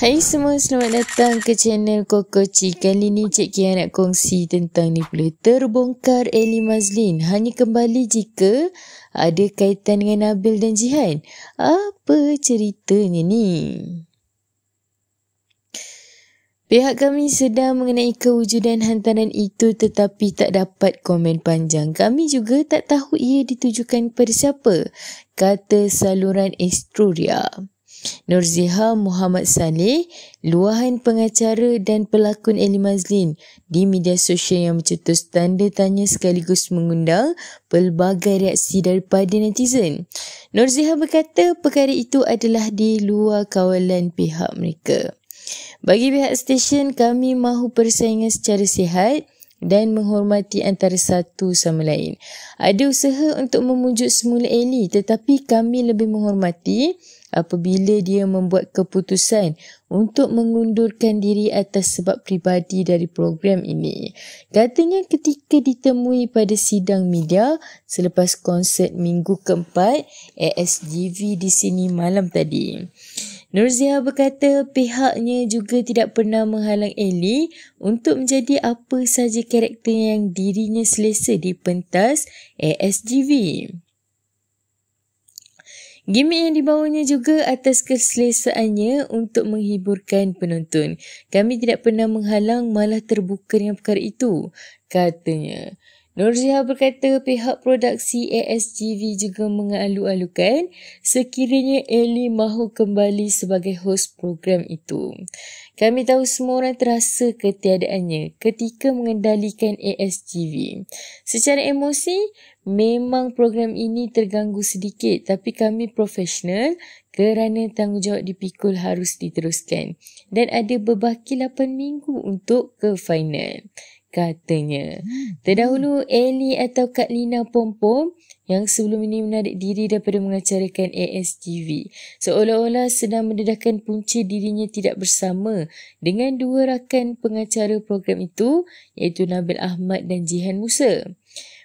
Hai semua, selamat datang ke channel Koko Cik. Kali ni Cik Kia nak kongsi tentang ni pula. Terbongkar Eli Mazlin hanya kembali jika ada kaitan dengan Nabil dan Jihan. Apa ceritanya ni? Pihak kami sedang mengenai kewujudan hantaran itu tetapi tak dapat komen panjang. Kami juga tak tahu ia ditujukan kepada siapa, kata saluran Estoria. Nur Muhammad Saleh, luahan pengacara dan pelakon Eli Mazlin di media sosial yang mencetus tanda tanya sekaligus mengundang pelbagai reaksi daripada netizen. Nur berkata perkara itu adalah di luar kawalan pihak mereka. Bagi pihak stesen, kami mahu persaingan secara sihat dan menghormati antara satu sama lain. Ada usaha untuk memujuk semula Eli tetapi kami lebih menghormati apabila dia membuat keputusan untuk mengundurkan diri atas sebab pribadi dari program ini. Katanya ketika ditemui pada sidang media selepas konsert minggu keempat ASGV di sini malam tadi. Nurziah berkata pihaknya juga tidak pernah menghalang Ellie untuk menjadi apa sahaja karakter yang dirinya selesa di pentas ASGV. Gimik yang dibawanya juga atas keselesaannya untuk menghiburkan penonton. Kami tidak pernah menghalang malah terbuka dengan perkara itu, katanya. Nur Zihar berkata pihak produksi ASGV juga mengalu-alukan sekiranya Ellie mahu kembali sebagai host program itu. Kami tahu semua orang terasa ketiadaannya ketika mengendalikan ASGV. Secara emosi, memang program ini terganggu sedikit tapi kami profesional kerana tanggungjawab dipikul harus diteruskan dan ada berbaki 8 minggu untuk ke final katanya. Hmm. Terdahulu, Ellie atau Kak Lina Pompom yang sebelum ini menarik diri daripada mengacarakan ASTV. Seolah-olah sedang mendedahkan punca dirinya tidak bersama dengan dua rakan pengacara program itu iaitu Nabil Ahmad dan Jihan Musa.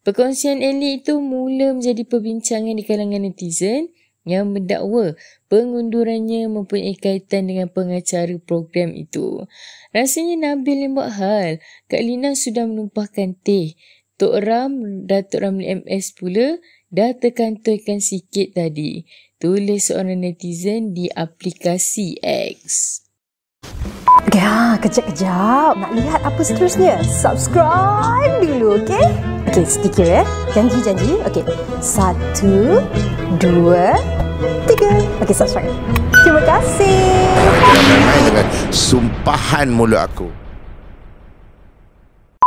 Perkongsian Ellie itu mula menjadi perbincangan di kalangan netizen yang mendakwa pengundurannya mempunyai kaitan dengan pengacara program itu. Rasanya Nabil yang buat hal, Kak Lina sudah menumpahkan teh. Tok Ram, Datuk Ramli MS pula dah terkantoikan sikit tadi. Tulis seorang netizen di aplikasi X. Ya, kejap-kejap. Nak lihat apa seterusnya? Subscribe dulu, okey? Okey, sticker ya. Eh. Janji, janji. Okey. Satu, dua, tiga. Okey, subscribe. Terima kasih. sumpahan mulut aku.